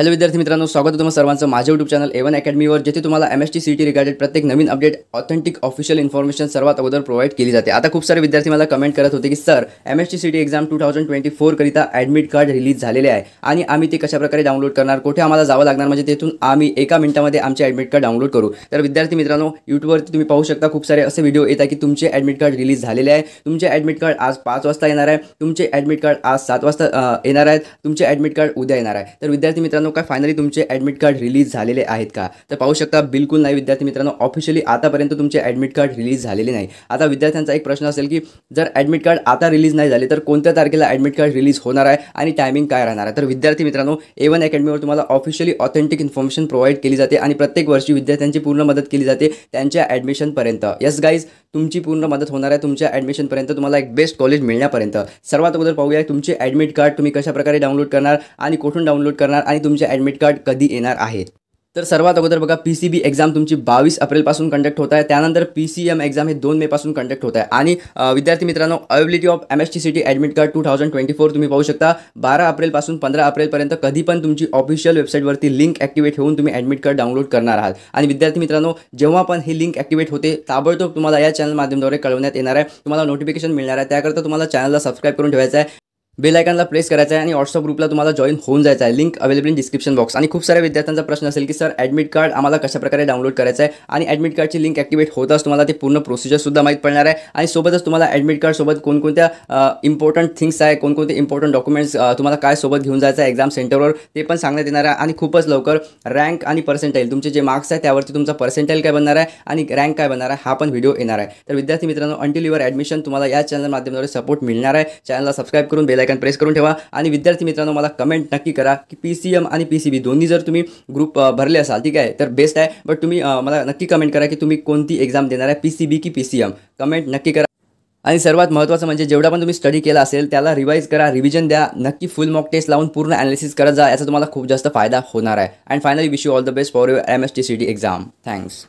hello विद्यार्थी मित्रांनो स्वागत आहे तुम्हाला सर्वांचं माझ्या यूट्यूब चॅनल एवन अकॅडमीवर जिथे तुम्हाला M S T C T regarded प्रत्येक नवीन अपडेट ऑथेंटिक ऑफिशियल इन्फॉर्मेशन सर्वात अगोदर प्रोव्हाइड केली जाते आता खूप सारे विद्यार्थी मला कमेंट करत होते की sir M S T C T exam two thousand twenty फोरकरिता ॲडमिट कार्ड रिलीज झालेले आहे आणि आम्ही ते कशाप्रकारे डाउनलोड करणार कुठे आम्हाला जावं लागणार म्हणजे तिथून आम्ही एका मिनिटामध्ये आमचे ॲडमिट कार्ड डाउनलोड करू तर विद्यार्थी मित्रांनो यूट्यूबवरती तुम्ही पाहू शकता खूप सारे असे व्हिडिओ येतात की तुमचे ॲडमिट कार्ड रिलीज झालेले आहे तुमचे ॲडमिट कार्ड आज पाच वाजता येणार आहे तुमचे ॲडमिट कार्ड आज सात वाजता येणार आहे तुमचे ॲडमिट कार्ड उद्या येणार आहे तर विद्यार्थी मित्रांनो मित्रांनो काय फायनली तुमचे ॲडमिट कार्ड रिलीज झालेले आहेत का तर पाहू शकता बिलकुल नाही विद्यार्थी मित्रांनो ऑफिशियली आतापर्यंत तुमचे ॲडमिट कार्ड रिलीज झालेले नाही आता विद्यार्थ्यांचा एक प्रश्न असेल की जर ॲडमिट कार्ड आता रिलीज नाही झाले तर कोणत्या तारखेला ॲडमिट कार्ड रिलीज होणार आहे आणि टायमिंग काय राहणार आहे तर विद्यार्थी मित्रांनो ए वन अकॅडमीवर तुम्हाला ऑफिशियली ऑथेंटिक इन्फॉर्मेशन प्रोव्हाइड केली जाते आणि प्रत्येक वर्षी विद्यार्थ्यांची पूर्ण मदत केली जाते त्यांच्या ॲडमिशनपर्यंत यस गाईज तुमची पूर्ण मदत होणार आहे तुमच्या ॲडमिशनपर्यंत तुम्हाला एक बेस्ट कॉलेज मिळण्यापर्यंत सर्वात अगोदर पाहूया तुमचे ॲडमिट कार्ड तुम्ही कशाप्रकारे डाउनलोड करणार आणि कुठून डाउनलोड करणार आणि तुमचे ॲडमिट कार्ड कधी येणार आहेत तर सर्वात अगोदर बघा पी सी बी एक्झाम तुमची बावीस एप्रिलपासून कंडक्ट होत आहे त्यानंतर पी सी एम एक्झाम हे दोन मेपासून कंडक्ट होत आहे आणि विद्यार्थी मित्रांनो availability of M S T C admit card two thousand twenty four तुम्ही पाहू शकता बारा एप्रिलपासून पंधरा एप्रिलपर्यंत कधी पण तुमची ऑफिशियल वेबसाईटवरती लिंक ॲक्टिवेट होऊन तुम्ही ॲडमिट कार्ड डाउनलोड करणार आहात आणि विद्यार्थी मित्रांनो जेव्हा पण ही लिंक ॲक्टिवेट होते ताबडतोब तुम्हाला या चॅनल माध्यमद्वारे कळवण्यात येणार आहे तुम्हाला नोटिफिकेशन मिळणार आहे त्याकरता तुम्हाला चॅनलला सबस्क्राईब करून ठेवायचं आहे बेल आयकनला प्रेस करायचं आहे आणि व्हॉट्सअप ग्रुपला तुम्हाला जॉईन होऊन जायचं आहे link available in description box आणि खूप साऱ्या विद्यार्थ्यांचा प्रश्न असेल की सर ॲडमिट कार्ड आम्हाला कशाप्रकारे डाउनलोड करायचं आहे आणि ॲडमिट कार्डची लिंक ॲक्टिवेट होताच तुम्हाला ते पूर्ण प्रोसिजरसुद्धा माहीत पडणार आहे आणि सोबतच तुम्हाला ॲडमिट कार्डसोबत कोणकोणत्या इम्पॉर्टंट थिंग्स आहे कोणकोणते इम्पॉर्टंट डॉक्युमेंट्स तुम्हाला काय सोबत घेऊन जायचं आहे एक्झाम सेंटरवर ते पण सांगण्यात येणार आहे आणि खूपच लवकर रँक आणि पर्सेंटाईल तुमचे जे मार्क्स आहे त्यावरती तुमचा पर्सेंटाईल काय बनणार आहे आणि रँक काय बनणार आहे हा पण व्हिडिओ येणार आहे तर विद्यार्थी मित्रांनो अंटिल युअर ॲडमिशन तुम्हाला या चॅनल माध्यमाद्वारे सपोर्ट मिळणार आहे चॅनलला सबस्क्राईब करून बेलाय प्रेस करून ठेवा आणि विद्यार्थी मित्रांनो मला कमेंट नक्की करा की पी सी एम आणि पी सी बी दोन्ही जर तुम्ही ग्रुप भरले असाल ठीक आहे तर बेस्ट आहे बट तुम्ही मला नक्की कमेंट करा की तुम्ही कोणती एक्झाम देणार आहे पी सी बी की पी सी एम कमेंट नक्की करा आणि सर्वात महत्त्वाचं म्हणजे जेवढा पण तुम्ही स्टडी केला असेल त्याला रिवाईज करा रिव्हिजन द्या नक्की फुल मॉक टेस्ट लावून पूर्ण ॲनालिसिस करत जा याचा तुम्हाला खूप जास्त फायदा होणार आहे and finally wish you all the best for your M S T C D exam thanks